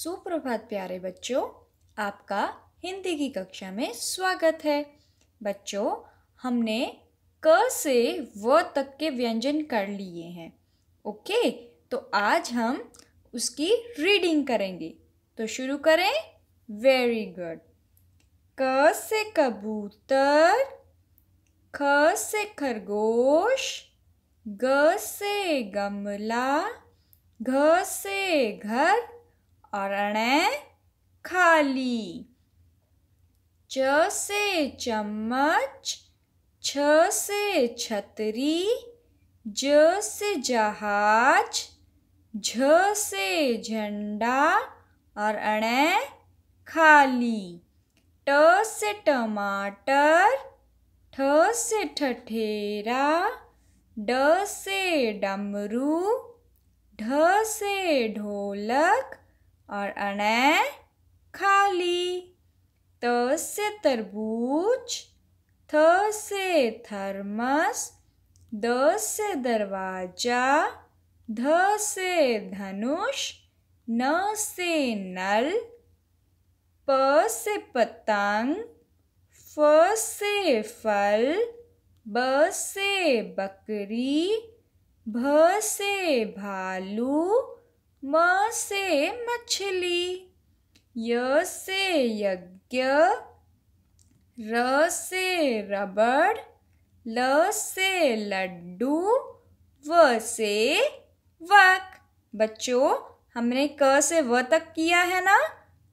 सुप्रभात प्यारे बच्चों आपका हिंदी की कक्षा में स्वागत है बच्चों हमने क से व तक के व्यंजन कर लिए हैं ओके तो आज हम उसकी रीडिंग करेंगे तो शुरू करें वेरी गुड क से कबूतर ख से खरगोश ग से गमला घ से घर और खाली च से चम्मच छ से छतरी ज से जहाज झ से झंडा और अण खाली ट से टमाटर ठ से ठठेरा ड से डमरू ढ से ढोलक और अणे खाली त से तरबूज थ से थर्मस द से दरवाजा ध से धनुष न से नल प से पतंग फ से फल ब से बकरी भ से भालू म से मछली य से यज्ञ र से रबड़ ल से लड्डू व से वक बच्चों हमने क से व तक किया है ना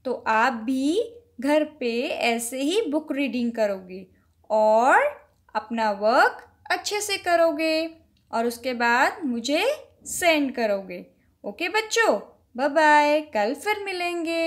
तो आप भी घर पे ऐसे ही बुक रीडिंग करोगे और अपना वर्क अच्छे से करोगे और उसके बाद मुझे सेंड करोगे ओके बच्चों बाय बाय कल फिर मिलेंगे